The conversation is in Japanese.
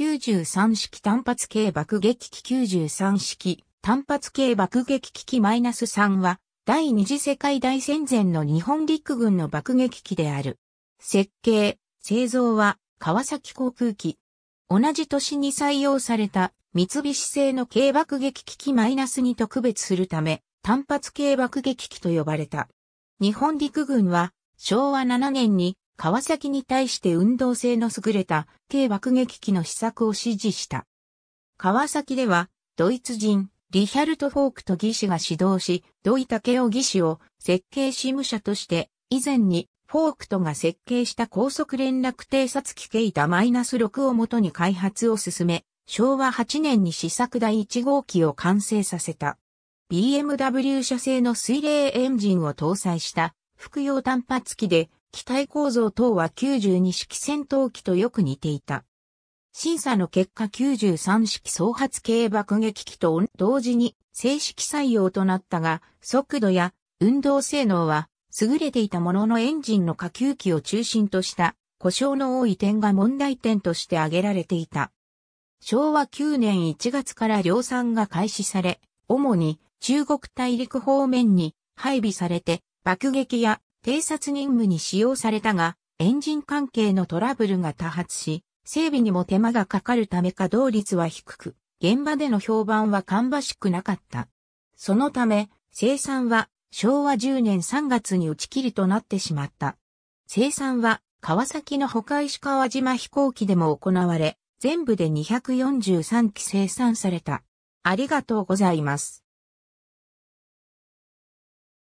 93式単発系爆撃機93式単発系爆撃機マイナス -3 は第二次世界大戦前の日本陸軍の爆撃機である。設計、製造は川崎航空機。同じ年に採用された三菱製の軽爆撃機マイナ -2 と区別するため単発系爆撃機と呼ばれた。日本陸軍は昭和7年に川崎に対して運動性の優れた軽爆撃機の試作を指示した。川崎では、ドイツ人、リヒャルト・フォークと技師が指導し、ドイタケオ技師を設計事務者として、以前にフォークトが設計した高速連絡偵察機ケイタ -6 をもとに開発を進め、昭和8年に試作第1号機を完成させた。BMW 社製の水冷エンジンを搭載した複用単発機で機体構造等は92式戦闘機とよく似ていた。審査の結果93式総発系爆撃機と同時に正式採用となったが、速度や運動性能は優れていたもののエンジンの下級機を中心とした故障の多い点が問題点として挙げられていた。昭和9年1月から量産が開始され、主に中国大陸方面に配備されて爆撃や偵察任務に使用されたが、エンジン関係のトラブルが多発し、整備にも手間がかかるため稼働率は低く、現場での評判は芳しくなかった。そのため、生産は昭和10年3月に打ち切りとなってしまった。生産は川崎の他石川島飛行機でも行われ、全部で243機生産された。ありがとうございます。